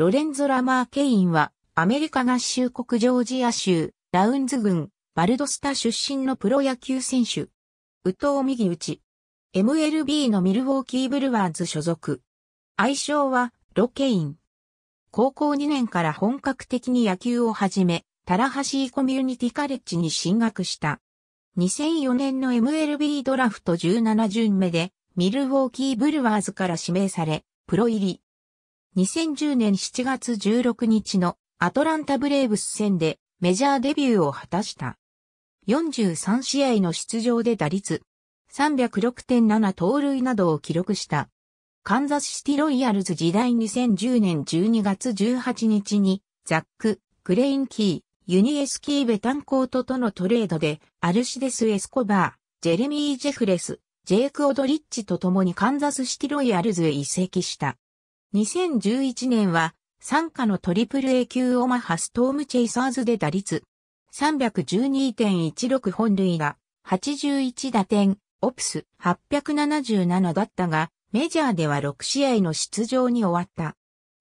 ロレンゾ・ラマー・ケインは、アメリカ合衆国ジョージア州、ラウンズ郡、バルドスタ出身のプロ野球選手。宇藤右打ち。MLB のミルウォーキーブルワーズ所属。愛称は、ロケイン。高校2年から本格的に野球を始め、タラハシーコミュニティカレッジに進学した。2004年の MLB ドラフト17巡目で、ミルウォーキーブルワーズから指名され、プロ入り。2010年7月16日のアトランタブレーブス戦でメジャーデビューを果たした。43試合の出場で打率306.7盗塁などを記録した。カンザスシティロイヤルズ時代2010年12月18日にザック、グレインキー、ユニエスキー・ベタンコートとのトレードでアルシデス・エスコバー、ジェレミー・ジェフレス、ジェイク・オドリッチと共にカンザスシティロイヤルズへ移籍した。2011年は、参加のトリプル A 級オマハストームチェイサーズで打率312.16本塁打、81打点、オプス877だったが、メジャーでは6試合の出場に終わった。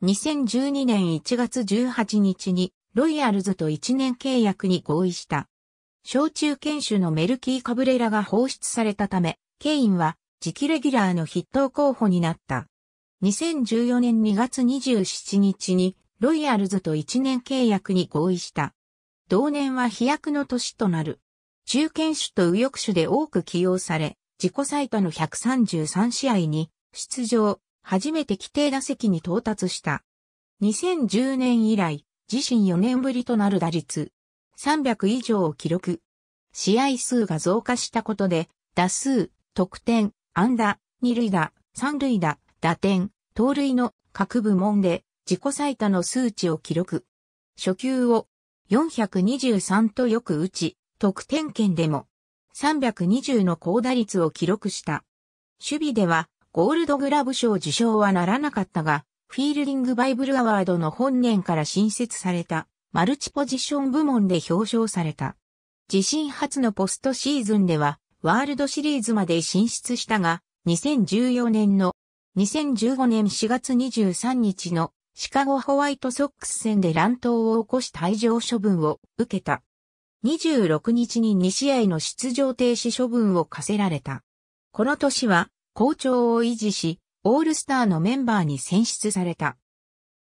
2012年1月18日にロイヤルズと1年契約に合意した。小中堅修のメルキー・カブレラが放出されたため、ケインは次期レギュラーの筆頭候補になった。2014年2月27日にロイヤルズと1年契約に合意した。同年は飛躍の年となる。中堅手と右翼手で多く起用され、自己最多の133試合に出場、初めて規定打席に到達した。2010年以来、自身4年ぶりとなる打率、300以上を記録。試合数が増加したことで、打数、得点、安打、二塁打、三塁打、打点、盗塁の各部門で自己最多の数値を記録。初球を423とよく打ち、得点圏でも320の高打率を記録した。守備ではゴールドグラブ賞受賞はならなかったが、フィールディングバイブルアワードの本年から新設されたマルチポジション部門で表彰された。自身初のポストシーズンではワールドシリーズまで進出したが、2014年の2015年4月23日のシカゴホワイトソックス戦で乱闘を起こし退場処分を受けた。26日に2試合の出場停止処分を課せられた。この年は、好調を維持し、オールスターのメンバーに選出された。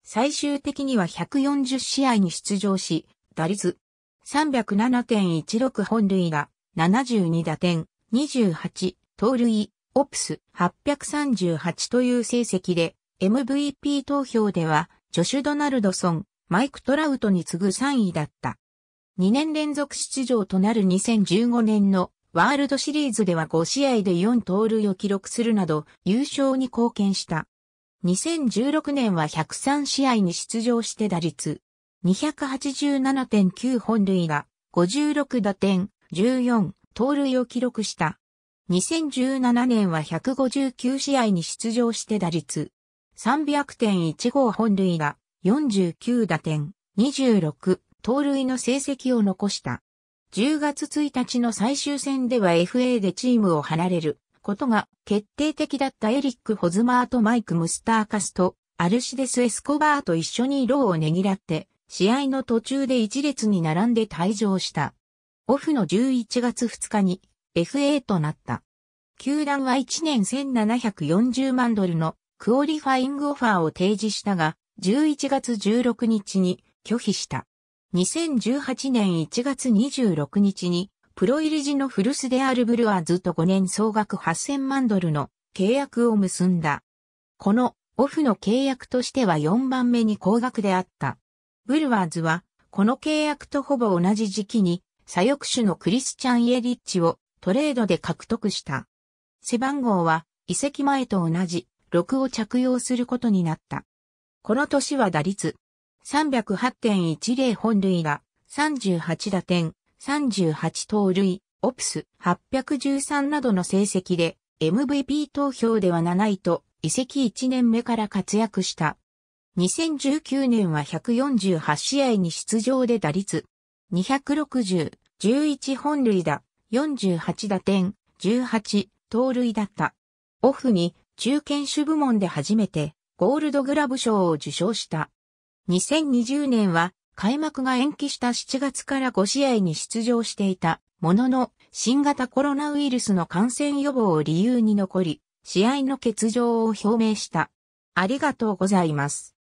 最終的には140試合に出場し、打率307.16本塁打、72打点、28、盗塁、オプス838という成績で、MVP 投票では、ジョシュ・ドナルドソン、マイク・トラウトに次ぐ3位だった。2年連続出場となる2015年のワールドシリーズでは5試合で4盗塁を記録するなど優勝に貢献した。2016年は103試合に出場して打率287.9本塁が56打点14盗塁を記録した。2017年は159試合に出場して打率300.15本塁打、49打点、26、盗塁の成績を残した。10月1日の最終戦では FA でチームを離れることが決定的だったエリック・ホズマーとマイク・ムスターカスとアルシデス・エスコバーと一緒にローをねぎらって、試合の途中で一列に並んで退場した。オフの11月2日に FA となった。球団は1年1740万ドルのクオリファイングオファーを提示したが、11月16日に拒否した。2018年1月26日に、プロ入り時のフルスデアルブルワーズと5年総額8000万ドルの契約を結んだ。このオフの契約としては4番目に高額であった。ブルワーズは、この契約とほぼ同じ時期に、左翼手のクリスチャン・イエリッチをトレードで獲得した。背番号は移籍前と同じ6を着用することになった。この年は打率308.10本塁打、38打点、38盗塁、オプス813などの成績で MVP 投票では7位と移籍1年目から活躍した。2019年は148試合に出場で打率260、11本塁打、48打点、18、盗塁だった。オフに中堅守部門で初めてゴールドグラブ賞を受賞した。2020年は開幕が延期した7月から5試合に出場していたものの新型コロナウイルスの感染予防を理由に残り試合の欠場を表明した。ありがとうございます。